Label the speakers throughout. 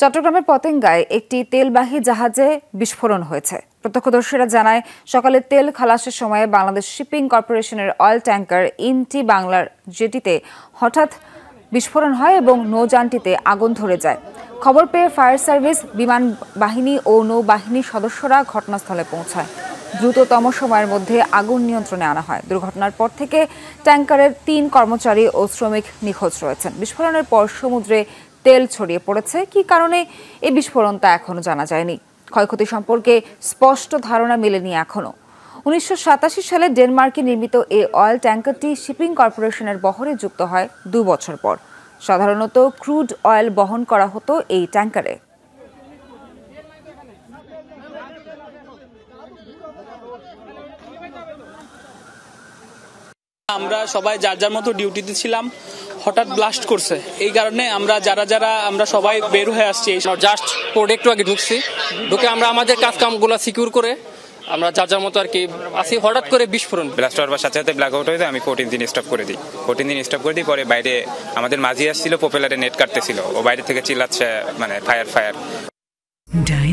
Speaker 1: চট্টগ্রামের পতেঙ্গায় একটি তেলবাহী জাহাজে বিস্ফোরণ হয়েছে প্রত্যক্ষদর্শীরা জানায় সকালে তেল খালাসের সময়ে বাংলাদেশ শিপিং কর্পোরেশনের অয়েল ট্যাঙ্কার ইনটি বাংলার জেটিতে হঠাৎ বিস্ফোরণ হয় এবং নৌযানটিতে আগুন ধরে যায় খবর পেয়ে ফায়ার সার্ভিস বিমান বাহিনী ও নৌবাহিনীর সদস্যরা ঘটনাস্থলে পৌঁছায় দ্রুততম সময়ের মধ্যে আগুন নিয়ন্ত্রণে আনা হয় দুর্ঘটনার পর থেকে ট্যাঙ্কারের তিন কর্মচারী ও শ্রমিক নিখোঁজ রয়েছেন বিস্ফোরণের পর সমুদ্রে তেল ছড়িয়ে পড়েছে কি কারণে এই বিস্ফোরণটা এখনও জানা যায়নি ক্ষয়ক্ষতি সম্পর্কে স্পষ্ট ধারণা মেলেনি এখনও উনিশশো সালে ডেনমার্কে নির্মিত এই অয়েল ট্যাঙ্কারটি শিপিং কর্পোরেশনের বহরে যুক্ত হয় দু বছর পর সাধারণত ক্রুড অয়েল বহন করা হতো এই ট্যাঙ্কারে আমরা সবাই যার যার মতো
Speaker 2: ডিউটিতে ছিলাম হঠাৎ ব্লাস্ট করছে এই কারণে আমরা যারা যারা আমরা সবাই বের হয়ে আসছি জাস্ট একটু আগে ঢুকছি ঢুকে আমরা আমাদের কাজ কামগুলো সিকিউর করে আমরা যা যার মতো আর কি আসি হঠাৎ করে বিস্ফোরণ ব্লাস্ট হওয়ার বা সাথে সাথে ব্ল্যাক আউট হয়ে যায় আমি ফোরটিন দিন স্টপ করে দিই ফোরটিন দিন স্টপ করে দিই পরে বাইরে আমাদের মাঝি আসছিল পপুলারে নেট কাটতেছিল ও বাইরে থেকে চিল্লাচ্ছে মানে ফায়ার ফায়ার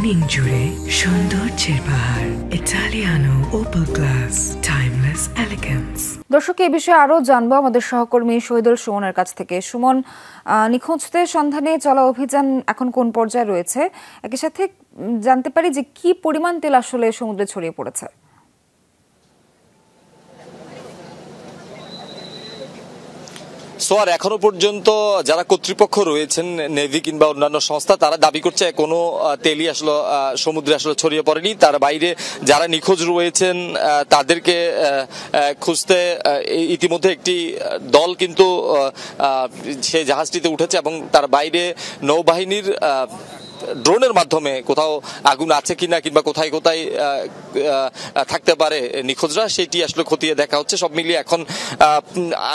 Speaker 1: ডাইনিং জুড়ে সৌন্দর্যের পাহাড় Italiano
Speaker 2: opal glass timeless elegance
Speaker 1: দর্শক এই বিষয়ে আরও জানবো আমাদের সহকর্মী শহীদুল সুমনের কাছ থেকে সুমন নিখোঁজদের সন্ধানে চলা অভিযান এখন কোন পর্যায়ে রয়েছে একই সাথে জানতে পারি যে কি পরিমাণ তেল আসলে সমুদ্রে ছড়িয়ে পড়েছে
Speaker 2: সোয়ার এখনো পর্যন্ত যারা কর্তৃপক্ষ রয়েছেন নেভি কিংবা অন্যান্য সংস্থা তারা দাবি করছে কোনো তেলি আসলে সমুদ্রে আসলে ছড়িয়ে পড়েনি তার বাইরে যারা নিখোঁজ রয়েছেন তাদেরকে খুঁজতে ইতিমধ্যে একটি দল কিন্তু সেই জাহাজটিতে উঠেছে এবং তার বাইরে নৌবাহিনীর ড্রোনের মাধ্যমে কোথাও আগুন আছে কিনা কিংবা কোথায় কোথায় থাকতে পারে নিখোঁজরা সেটি আসলে খতিয়ে দেখা হচ্ছে সব মিলিয়ে এখন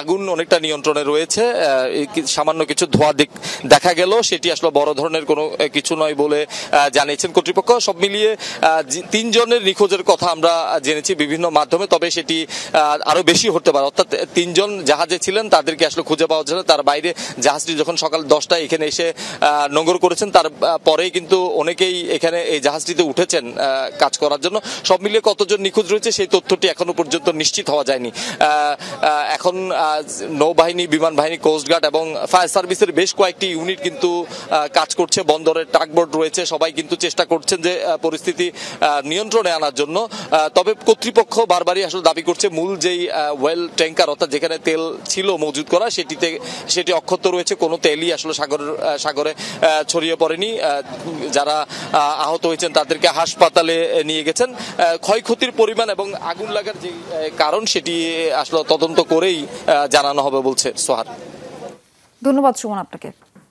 Speaker 2: আগুন অনেকটা নিয়ন্ত্রণে রয়েছে সামান্য কিছু ধোয়া দিক দেখা গেল সেটি আসলে বড় ধরনের কোনো কিছু নয় বলে জানিয়েছেন কর্তৃপক্ষ সব মিলিয়ে তিনজনের নিখোঁজের কথা আমরা জেনেছি বিভিন্ন মাধ্যমে তবে সেটি আরও বেশি হতে পারে অর্থাৎ তিনজন জাহাজে ছিলেন তাদেরকে আসলে খুঁজে পাওয়া যাচ্ছে তার বাইরে জাহাজটি যখন সকাল দশটায় এখানে এসে নোংর করেছেন তার পরেই কিন্তু অনেকেই এখানে এই জাহাজটিতে উঠেছেন কাজ করার জন্য সব মিলিয়ে কতজন নিখোঁজ রয়েছে সেই তথ্যটি এখনো পর্যন্ত নিশ্চিত হওয়া যায়নি এখন নৌবাহিনী বিমান বাহিনী কোস্টগার্ড এবং ফায়ার সার্ভিসের বেশ কয়েকটি ইউনিট কিন্তু কাজ করছে বন্দরের টাকবোর্ড রয়েছে সবাই কিন্তু চেষ্টা করছেন যে পরিস্থিতি নিয়ন্ত্রণে আনার জন্য তবে কর্তৃপক্ষ বারবারই আসলে দাবি করছে মূল যেই ওয়েল ট্যাঙ্কার অর্থাৎ যেখানে তেল ছিল মজুদ করা সেটিতে সেটি অক্ষত রয়েছে কোনো তেলই আসলে সাগর সাগরে ছড়িয়ে পড়েনি যারা আহত হয়েছেন তাদেরকে হাসপাতালে নিয়ে গেছেন ক্ষয়ক্ষতির পরিমাণ এবং আগুন লাগার যে কারণ সেটি আসলে তদন্ত করেই জানানো হবে বলছে সোহার
Speaker 1: ধন্যবাদ সুমন আপনাকে